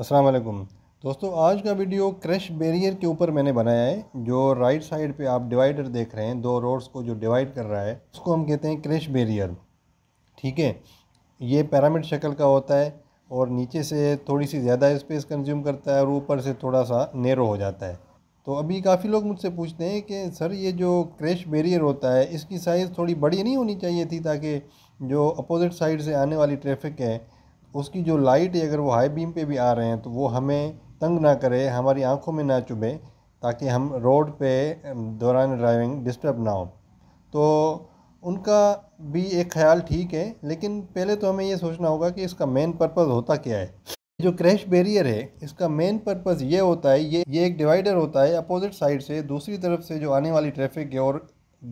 अस्सलाम वालेकुम दोस्तों आज का वीडियो क्रैश बैरियर के ऊपर मैंने बनाया है जो राइट साइड पे आप डिवाइडर देख रहे हैं दो रोड्स को जो डिवाइड कर रहा है उसको हम कहते हैं क्रैश बैरियर ठीक है ये पैरामिड शक्ल का होता है और नीचे से थोड़ी सी ज़्यादा स्पेस कंज्यूम करता है और ऊपर से थोड़ा सा नेरो हो जाता है तो अभी काफ़ी लोग मुझसे पूछते हैं कि सर ये जो क्रैश बैरियर होता है इसकी साइज़ थोड़ी बड़ी नहीं होनी चाहिए थी ताकि जो अपोजिट साइड से आने वाली ट्रैफिक है उसकी जो लाइट है अगर वो हाई बीम पे भी आ रहे हैं तो वो हमें तंग ना करे हमारी आंखों में ना चुभे ताकि हम रोड पे दौरान ड्राइविंग डिस्टर्ब ना हो तो उनका भी एक ख्याल ठीक है लेकिन पहले तो हमें ये सोचना होगा कि इसका मेन पर्पज़ होता क्या है जो क्रैश बैरियर है इसका मेन पर्पज़ ये होता है ये ये एक डिवाइडर होता है अपोजिट साइड से दूसरी तरफ से जो आने वाली ट्रैफिक है और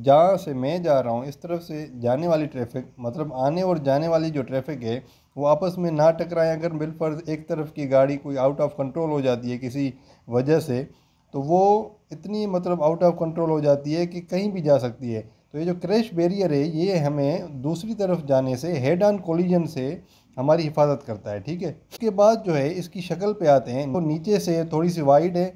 जहाँ से मैं जा रहा हूँ इस तरफ से जाने वाली ट्रैफिक मतलब आने और जाने वाली जो ट्रैफिक है वो आपस में ना टकराएं अगर बिलफर्ज एक तरफ की गाड़ी कोई आउट ऑफ कंट्रोल हो जाती है किसी वजह से तो वो इतनी मतलब आउट ऑफ कंट्रोल हो जाती है कि कहीं भी जा सकती है तो ये जो क्रैश बैरियर है ये हमें दूसरी तरफ जाने से हेड ऑन कोलिजन से हमारी हिफाजत करता है ठीक है उसके बाद जो है इसकी शक्ल पे आते हैं तो नीचे से थोड़ी सी वाइड है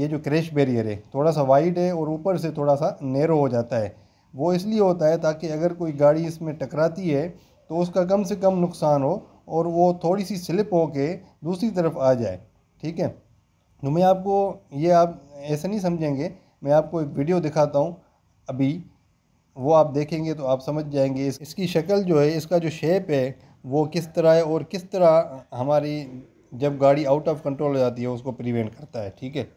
ये जो क्रैश बैरियर है थोड़ा सा वाइड है और ऊपर से थोड़ा सा नैरो हो जाता है वो इसलिए होता है ताकि अगर कोई गाड़ी इसमें टकराती है तो उसका कम से कम नुकसान हो और वो थोड़ी सी स्लिप हो के दूसरी तरफ आ जाए ठीक है तो मैं आपको ये आप ऐसे नहीं समझेंगे मैं आपको एक वीडियो दिखाता हूँ अभी वो आप देखेंगे तो आप समझ जाएंगे इसकी शक्ल जो है इसका जो शेप है वो किस तरह है और किस तरह हमारी जब गाड़ी आउट ऑफ कंट्रोल हो जाती है उसको प्रिवेंट करता है ठीक है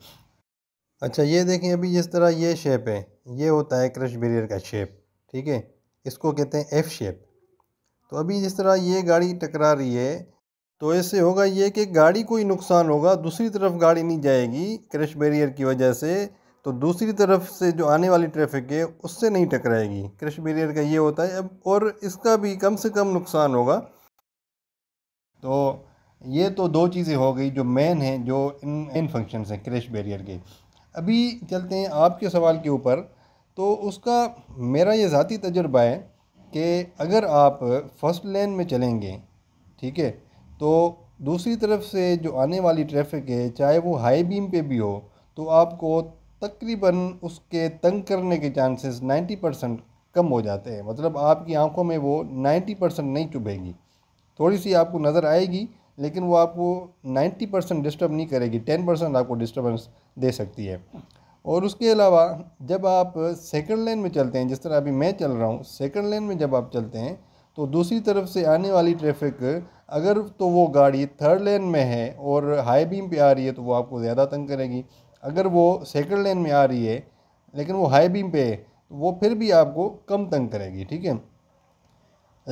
अच्छा ये देखें अभी जिस तरह ये शेप है ये होता है क्रश बेरियर का शेप ठीक है इसको कहते हैं एफ़ शेप तो अभी जिस तरह ये गाड़ी टकरा रही है तो ऐसे होगा ये कि गाड़ी को ही नुकसान होगा दूसरी तरफ गाड़ी नहीं जाएगी क्रैश बैरियर की वजह से तो दूसरी तरफ से जो आने वाली ट्रैफिक है उससे नहीं टकराएगी क्रैश बैरियर का ये होता है अब और इसका भी कम से कम नुकसान होगा तो ये तो दो चीज़ें हो गई जो मेन हैं जो इन इन फंक्शन हैं क्रैश बैरियर के अभी चलते हैं आपके सवाल के ऊपर तो उसका मेरा ये ज़ाती तजर्बा है कि अगर आप फर्स्ट लेन में चलेंगे ठीक है तो दूसरी तरफ से जो आने वाली ट्रैफिक है चाहे वो हाई बीम पे भी हो तो आपको तकरीबन उसके तंग करने के चांसेस 90 परसेंट कम हो जाते हैं मतलब आपकी आंखों में वो 90 परसेंट नहीं चुभेगी थोड़ी सी आपको नज़र आएगी लेकिन वो आपको 90 परसेंट डिस्टर्ब नहीं करेगी 10 परसेंट आपको डिस्टर्बेंस दे सकती है और उसके अलावा जब आप सेकंड लेन में चलते हैं जिस तरह अभी मैं चल रहा हूँ सेकंड लेन में जब आप चलते हैं तो दूसरी तरफ से आने वाली ट्रैफिक अगर तो वो गाड़ी थर्ड लेन में है और हाई बीम पे आ रही है तो वो आपको ज़्यादा तंग करेगी अगर वो सेकंड लेन में आ रही है लेकिन वो हाई बीम पे है तो वो फिर भी आपको कम तंग करेगी ठीक है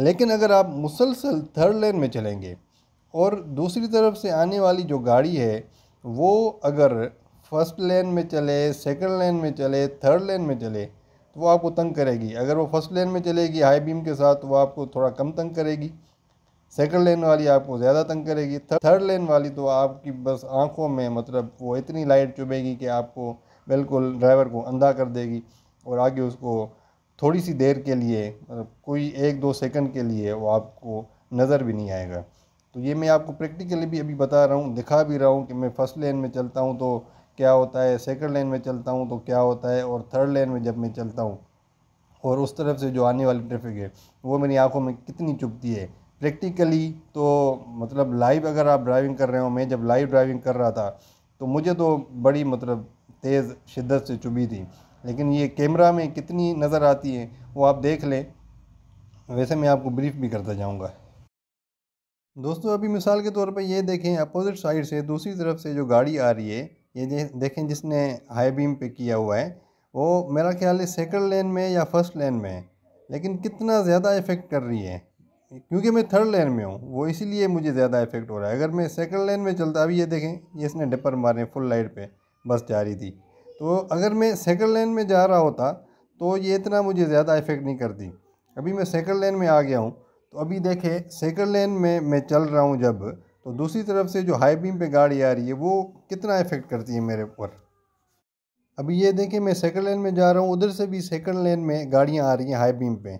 लेकिन अगर आप मुसलसल थर्ड लेन में चलेंगे और दूसरी तरफ से आने वाली जो गाड़ी है वो अगर फर्स्ट लेन में चले सेकंड लेन में चले थर्ड लेन में चले तो वो आपको तंग करेगी अगर वो फर्स्ट लेन में चलेगी हाई बीम के साथ तो वो आपको थोड़ा कम तंग करेगी सेकंड लेन वाली आपको ज़्यादा तंग करेगी थर्ड लेन वाली तो आपकी बस आंखों में मतलब वो इतनी लाइट चुभेगी कि आपको बिल्कुल ड्राइवर को अंधा कर देगी और आगे उसको थोड़ी सी देर के लिए मतलब कोई एक दो सेकंड के लिए वो आपको नज़र भी नहीं आएगा तो ये मैं आपको प्रैक्टिकली भी अभी बता रहा हूँ दिखा भी रहा हूँ कि मैं फर्स्ट लेन में चलता हूँ तो क्या होता है सेकंड लेन में चलता हूँ तो क्या होता है और थर्ड लेन में जब मैं चलता हूँ और उस तरफ से जो आने वाली ट्रैफिक है वो मेरी आंखों में कितनी चुभती है प्रैक्टिकली तो मतलब लाइव अगर आप ड्राइविंग कर रहे हो मैं जब लाइव ड्राइविंग कर रहा था तो मुझे तो बड़ी मतलब तेज़ शिद्दत से चुभी थी लेकिन ये कैमरा में कितनी नज़र आती है वो आप देख लें वैसे मैं आपको ब्रीफ भी करता जाऊँगा दोस्तों अभी मिसाल के तौर पर ये देखें अपोजिट साइड से दूसरी तरफ से जो गाड़ी आ रही है ये दे, देखें जिसने हाई बीम पे किया हुआ है वो मेरा ख्याल है सेकंड लेन में या फर्स्ट लेन में है लेकिन कितना ज़्यादा इफ़ेक्ट कर रही है क्योंकि मैं थर्ड लेन में हूँ वो इसीलिए मुझे ज़्यादा इफेक्ट हो रहा है अगर मैं सेकंड लेन में चलता अभी ये देखें ये इसने डिपर मारे फुल लाइट पे बस जा रही थी तो अगर मैं सेकंड लेन में जा रहा होता तो ये इतना मुझे ज़्यादा इफेक्ट नहीं करती अभी मैं सेकंड लेन में आ गया हूँ तो अभी देखें सेकंड लेन में मैं चल रहा हूँ जब तो दूसरी तरफ से जो हाई बीम पे गाड़ी आ रही है वो कितना इफ़ेक्ट करती है मेरे ऊपर अभी ये देखें मैं सेकंड लेन में जा रहा हूँ उधर से भी सेकंड लेन में गाड़ियाँ आ रही हैं हाई बीम पे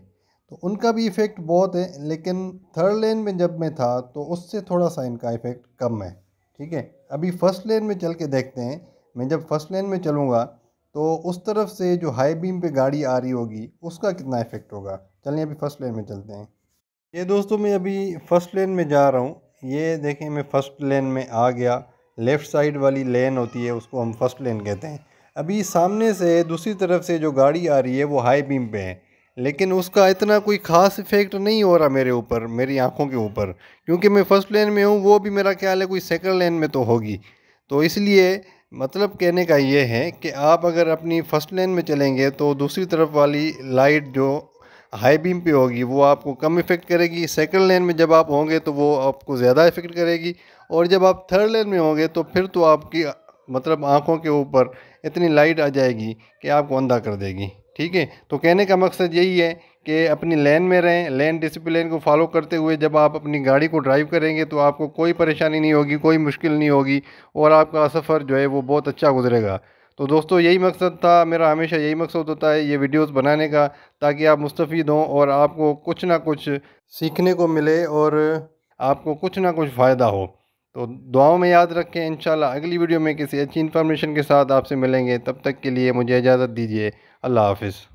तो उनका भी इफ़ेक्ट बहुत है लेकिन थर्ड लेन में जब मैं था तो उससे थोड़ा सा इनका इफ़ेक्ट कम है ठीक है अभी फ़र्स्ट लेन में चल के देखते हैं मैं जब फ़र्स्ट लेन में चलूँगा तो उस तरफ से जो हाई बीम पे गाड़ी आ रही होगी उसका कितना इफ़ेक्ट होगा चलिए अभी फ़र्स्ट लेन में चलते हैं ये दोस्तों मैं अभी फ़र्स्ट लेन में जा रहा हूँ ये देखें मैं फ़र्स्ट लेन में आ गया लेफ़्ट साइड वाली लेन होती है उसको हम फर्स्ट लेन कहते हैं अभी सामने से दूसरी तरफ से जो गाड़ी आ रही है वो हाई बीम पे है लेकिन उसका इतना कोई ख़ास इफ़ेक्ट नहीं हो रहा मेरे ऊपर मेरी आंखों के ऊपर क्योंकि मैं फ़र्स्ट लेन में हूँ वो भी मेरा ख्याल है कोई सेकंड लेन में तो होगी तो इसलिए मतलब कहने का ये है कि आप अगर अपनी फ़र्स्ट लेन में चलेंगे तो दूसरी तरफ वाली लाइट जो हाई बीम पे होगी वो आपको कम इफ़ेक्ट करेगी सेकंड लेन में जब आप होंगे तो वो आपको ज़्यादा इफ़ेक्ट करेगी और जब आप थर्ड लेन में होंगे तो फिर तो आपकी मतलब आँखों के ऊपर इतनी लाइट आ जाएगी कि आपको अंधा कर देगी ठीक है तो कहने का मकसद यही है कि अपनी लेन में रहें लेन डिसिप्लिन को फॉलो करते हुए जब आप अपनी गाड़ी को ड्राइव करेंगे तो आपको कोई परेशानी नहीं होगी कोई मुश्किल नहीं होगी और आपका सफ़र जो है वो बहुत अच्छा गुजरेगा तो दोस्तों यही मकसद था मेरा हमेशा यही मकसद होता है ये वीडियोस बनाने का ताकि आप मुस्तफ़ी हों और आपको कुछ ना कुछ सीखने को मिले और आपको कुछ ना कुछ फ़ायदा हो तो दुआओं में याद रखें इन अगली वीडियो में किसी अच्छी इन्फॉर्मेशन के साथ आपसे मिलेंगे तब तक के लिए मुझे इजाज़त दीजिए अल्लाह हाफिज़